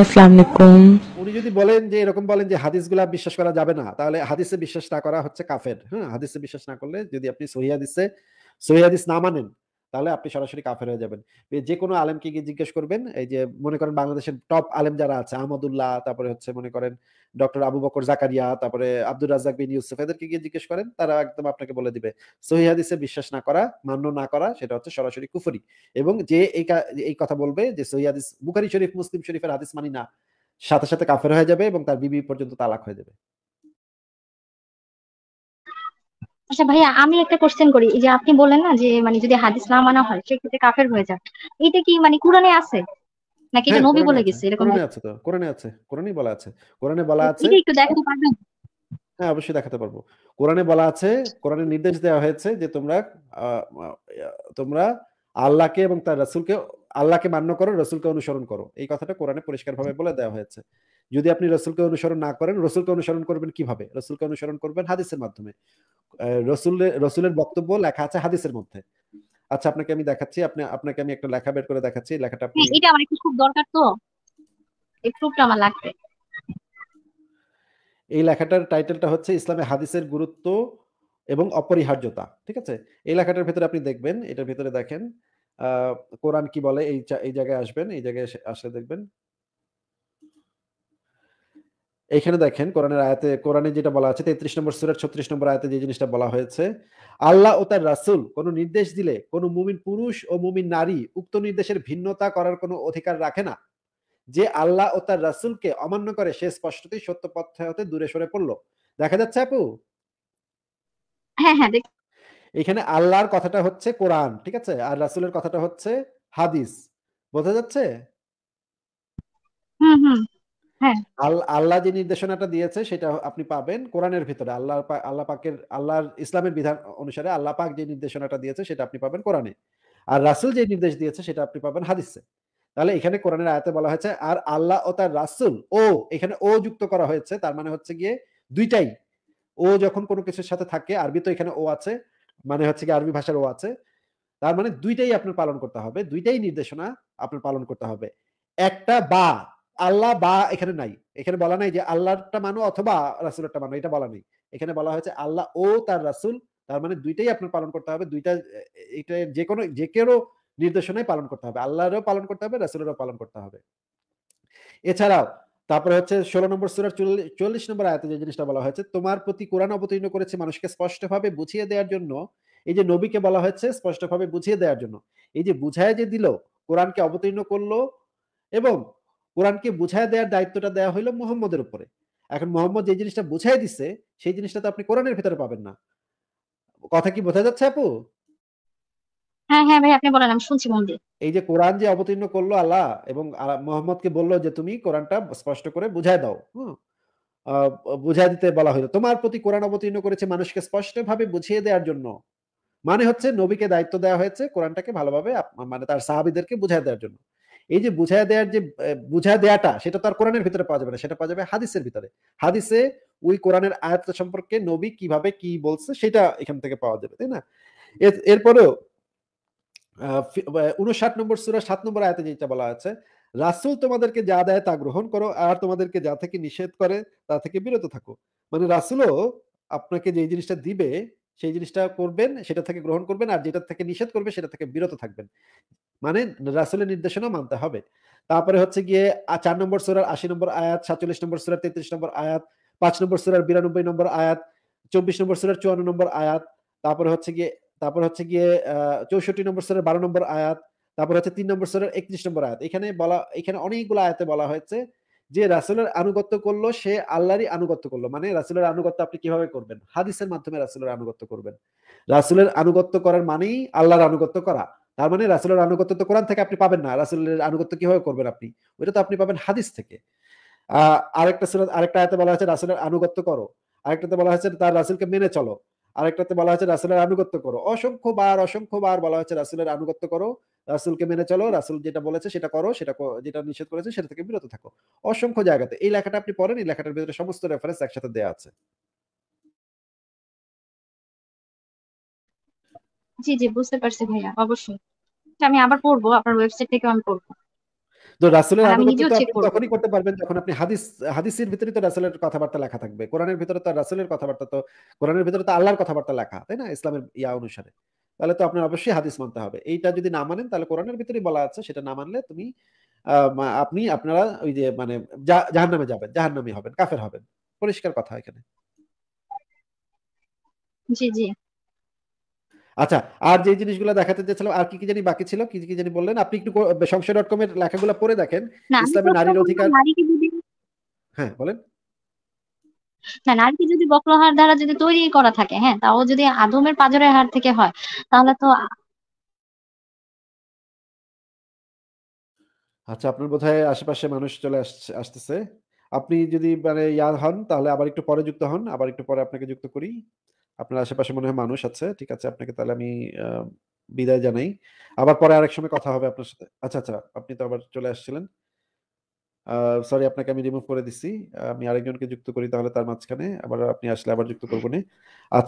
আসসালামু উনি যদি বলেন যে এরকম বলেন যে হাদিস হাদিসগুলা বিশ্বাস করা যাবে না তাহলে হাদিসে বিশ্বাস না করা হচ্ছে কাফের হ্যাঁ হাদিসে বিশ্বাস না করলে যদি আপনি সহি হাদিসে সহি হাদিস না মানেন তাহলে আপনি সরাসরি কাফের হয়ে যাবেন যে কোনো আলেমকে গিয়ে জিজ্ঞেস করবেন এই যে মনে করেন বাংলাদেশের টপ আলেম যারা আছে আহমদুল্লাহ তারপরে হচ্ছে মনে করেন ডক্টর আবু বকর জাকারিয়া তারপরে আব্দুল রাজাক বিন ইউসুফ এদেরকে গিয়ে জিজ্ঞেস করেন তারা একদম আপনাকে বলে দিবে সহিহাদিসে বিশ্বাস না করা মান্য না করা সেটা হচ্ছে সরাসরি কুফরি এবং যে এই কথা বলবে যে সহিহাদিস বুখারি শরীফ মুসলিম শরীফের হাদিস মানি না সাথে সাথে কাফের হয়ে যাবে এবং তার বিবি পর্যন্ত তালাক হয়ে যাবে আচ্ছা ভাইয়া আমি একটা কোশ্চেন করি যে আপনি বলেন না যে মানে যদি হাদিস না মানা হয় সেক্ষেত্রে কাফের হয়ে যায় এটা কি মানে কোরআনে আছে নাকি এটা হ্যাঁ, নবী বলে গেছে এরকম কোরআনে আছে তো কোরআনে আছে কোরআনেই বলা আছে কোরআনে বলা আছে এটা একটু দেখাতে পারবেন হ্যাঁ অবশ্যই দেখাতে পারবো কোরআনে বলা আছে কোরআনে নির্দেশ দেওয়া হয়েছে যে তোমরা তোমরা আল্লাহকে এবং তার রাসূলকে আল্লাহকে মান্য করো রাসূলকে অনুসরণ করো এই কথাটা কোরআনে পরিষ্কারভাবে বলে দেওয়া হয়েছে যদি আপনি রসুলকে অনুসরণ না করেন রসুলকে অনুসরণ করবেন কিভাবে রসুলকে অনুসরণ করবেন হাদিসের মাধ্যমে রসুলের রসুলের বক্তব্য লেখা আছে হাদিসের মধ্যে আচ্ছা আপনাকে আমি দেখাচ্ছি আপনি আপনাকে আমি একটা লেখা বের করে দেখাচ্ছি লেখাটা আপনি হ্যাঁ, এটা আমার একটু খুব দরকার তো একটুটা আমার লাগবে এই লেখাটার টাইটেলটা হচ্ছে ইসলামে হাদিসের গুরুত্ব এবং অপরিহার্যতা ঠিক আছে এই লেখাটার ভিতরে আপনি দেখবেন এটার ভিতরে দেখেন কোরআন কি বলে এই এই জায়গায় আসবেন এই জায়গায় আসলে দেখবেন এখানে দেখেন কোরআনের আয়াতে কোরআনে যেটা বলা আছে তেত্রিশ নম্বর সুরের ছত্রিশ নম্বর আয়াতে যে জিনিসটা বলা হয়েছে আল্লাহ ও তার রাসুল কোনো নির্দেশ দিলে কোনো মুমিন পুরুষ ও মুমিন নারী উক্ত নির্দেশের ভিন্নতা করার কোনো অধিকার রাখে না যে আল্লাহ ও তার রাসুলকে অমান্য করে সে স্পষ্টতই সত্য পথ হতে দূরে সরে পড়লো দেখা যাচ্ছে আপু হ্যাঁ, হ্যাঁ এখানে আল্লাহর কথাটা হচ্ছে কোরআন ঠিক আছে আর রাসুলের কথাটা হচ্ছে হাদিস বোঝা যাচ্ছে হ্যাঁ। আল্লাহ যে নির্দেশনাটা দিয়েছে সেটা আপনি পাবেন কোরআনের ভিতরে আল্লাহ আল্লাহ পাকের আল্লাহর ইসলামের বিধান অনুসারে আল্লাহ পাক যে নির্দেশনাটা দিয়েছে সেটা আপনি পাবেন কোরআনে আর রাসুল যে নির্দেশ দিয়েছে সেটা আপনি পাবেন হাদিসে তাহলে এখানে কোরআনের আয়াতে বলা হয়েছে আর আল্লাহ ও তার রাসুল ও এখানে ও যুক্ত করা হয়েছে তার মানে হচ্ছে গিয়ে দুইটাই ও যখন কোনো কিছুর সাথে থাকে আরবি তো এখানে ও আছে মানে হচ্ছে কি আরবি ভাষার ও আছে তার মানে দুইটাই আপনার পালন করতে হবে দুইটাই নির্দেশনা আপনার পালন করতে হবে একটা বা আল্লাহ বা এখানে নাই এখানে বলা নাই যে আল্লাহটা মানো অথবা রাসুলেরটা মানো এটা বলা নেই এখানে বলা হয়েছে আল্লাহ ও তার রাসুল তার মানে দুইটাই আপনার পালন করতে হবে দুইটা এটা যে কোনো যে কেউ নির্দেশনায় পালন করতে হবে আল্লাহরও পালন করতে হবে রাসুলেরও পালন করতে হবে এছাড়াও তারপরে হচ্ছে ষোলো নম্বর সুরার চল্লিশ নম্বর আয়তে যে জিনিসটা বলা হয়েছে তোমার প্রতি কোরআন অবতীর্ণ করেছে মানুষকে স্পষ্টভাবে বুঝিয়ে দেওয়ার জন্য এই যে নবীকে বলা হয়েছে স্পষ্টভাবে বুঝিয়ে দেওয়ার জন্য এই যে বুঝায় যে দিল কোরআনকে অবতীর্ণ করলো এবং কোরআনকে বুঝায় দেওয়ার দায়িত্বটা দেওয়া হইলো মোহাম্মদের উপরে এখন মোহাম্মদ যে জিনিসটা বুঝাই দিচ্ছে সেই জিনিসটা তো আপনি কোরআনের ভিতরে পাবেন না কথা কি বোঝা যাচ্ছে আপু হ্যাঁ হ্যাঁ ভাই আপনি বলেন আমি শুনছি এই যে কোরআন যে অবতীর্ণ করলো আল্লাহ এবং মোহাম্মদকে যে তুমি কোরআনটা স্পষ্ট করে বুঝায় দাও বুঝায় দিতে বলা হলো তোমার প্রতি কোরআন অবতীর্ণ করেছে মানুষকে ভাবে বুঝিয়ে দেওয়ার জন্য মানে হচ্ছে নবীকে দায়িত্ব দেওয়া হয়েছে কোরআনটাকে ভালোভাবে মানে তার সাহাবিদেরকে বুঝায় দেওয়ার জন্য এই যে বুঝায় দেওয়ার যে বুঝায় দেয়াটা সেটা তার কোরআনের ভিতরে পাওয়া যাবে না সেটা পাওয়া যাবে হাদিসের ভিতরে হাদিসে ওই কোরআনের আয়াত সম্পর্কে নবী কিভাবে কি বলছে সেটা এখান থেকে পাওয়া যাবে তাই না এরপরেও উনষাট নম্বর সুরা সাত নম্বর আয়াতে যেটা বলা আছে রাসুল তোমাদেরকে যা দেয় তা গ্রহণ করো আর তোমাদেরকে যা থেকে নিষেধ করে তা থেকে বিরত থাকো মানে রাসুলও আপনাকে যে জিনিসটা দিবে সেই জিনিসটা করবেন সেটা থেকে গ্রহণ করবেন আর যেটা থেকে নিষেধ করবে সেটা থেকে বিরত থাকবেন মানে রাসুলের নির্দেশনা মানতে হবে তারপরে হচ্ছে গিয়ে চার নম্বর সুরার আশি নম্বর আয়াত সাতচল্লিশ নম্বর সুরার তেত্রিশ নম্বর আয়াত পাঁচ নম্বর সুরার বিরানব্বই নম্বর আয়াত চব্বিশ নম্বর সুরার চুয়ান্ন নম্বর আয়াত তারপরে হচ্ছে গিয়ে তারপর হচ্ছে গিয়ে চৌষট্টি নম্বর সুরের বারো নম্বর আয়াত তারপর হচ্ছে তিন নম্বর সুরের একত্রিশ নম্বর আয়াত এখানে বলা এখানে অনেকগুলো আয়াতে বলা হয়েছে যে রাসুলের আনুগত্য করলো সে আল্লাহরই আনুগত্য করলো মানে রাসুলের আনুগত্য আপনি কিভাবে করবেন হাদিসের মাধ্যমে রাসুলের আনুগত্য করবেন রাসুলের আনুগত্য করার মানেই আল্লাহর আনুগত্য করা তার মানে রাসুলের আনুগত্য তো কোরআন থেকে আপনি পাবেন না রাসুলের আনুগত্য কিভাবে করবেন আপনি ওইটা তো আপনি পাবেন হাদিস থেকে আরেকটা সুরত আরেকটা আয়তে বলা হয়েছে রাসুলের আনুগত্য করো আরেকটাতে বলা হয়েছে তার রাসুলকে মেনে চলো আরেকটাতে বলা হয়েছে রাসুলের আনুগত্য করো অসংখ্য বার অসংখ্য বার বলা হয়েছে রাসুলের আনুগত্য করো রাসুলকে মেনে চলো রাসুল যেটা বলেছে সেটা করো সেটা যেটা নিষেধ করেছে সেটা থেকে বিরত থাকো অসংখ্য জায়গাতে এই লেখাটা আপনি পড়েন এই লেখাটার ভিতরে সমস্ত রেফারেন্স একসাথে দেওয়া আছে জি জি বুঝতে পারছি ভাইয়া অবশ্যই আমি আবার পড়বো আপনার ওয়েবসাইট থেকে আমি পড়বো তো রাসূলের করতে পারবেন যখন আপনি হাদিস হাদিসের ভিতরে তো রাসূলের কথাবার্তা লেখা থাকবে কোরআনের ভিতরে তো রাসূলের কথাবার্তা তো কোরআনের ভিতরে তো আল্লাহর কথাবার্তা লেখা তাই না ইসলামের ইয়া অনুসারে তাহলে তো আপনার অবশ্যই হাদিস মানতে হবে এইটা যদি না মানেন তাহলে কোরআনের ভিতরেই বলা আছে সেটা না মানলে তুমি আপনি আপনারা ওই যে মানে জাহান্নামে যাবেন জাহান হবেন কাফের হবেন পরিষ্কার কথা এখানে জি জি আচ্ছা আর যে জিনিসগুলো দেখাতে চাচ্ছিলাম আর কি কি জানি বাকি ছিল কি কি জানি বললেন আপনি একটু সংশয় ডট কমের লেখাগুলো পড়ে দেখেন ইসলামে নারীর অধিকার হ্যাঁ বলেন না নারীকে যদি বক্রহার দ্বারা যদি তৈরি করা থাকে হ্যাঁ তাও যদি আদমের পাজরের হাড় থেকে হয় তাহলে তো আচ্ছা আপনার বোধহয় আশেপাশে মানুষ চলে আসতেছে আপনি যদি মানে ইয়া হন তাহলে আবার একটু পরে যুক্ত হন আবার একটু পরে আপনাকে যুক্ত করি আপনার আশেপাশে মনে হয় মানুষ আছে ঠিক আছে আপনাকে তাহলে আমি বিদায় জানাই আবার পরে আরেক সময় কথা হবে আপনার সাথে আচ্ছা আচ্ছা আপনি তো আবার চলে আসছিলেন সরি আপনাকে আমি রিমুভ করে দিছি আমি আরেকজনকে যুক্ত করি তাহলে তার মাঝখানে আবার আপনি আসলে আবার যুক্ত করবো না আচ্ছা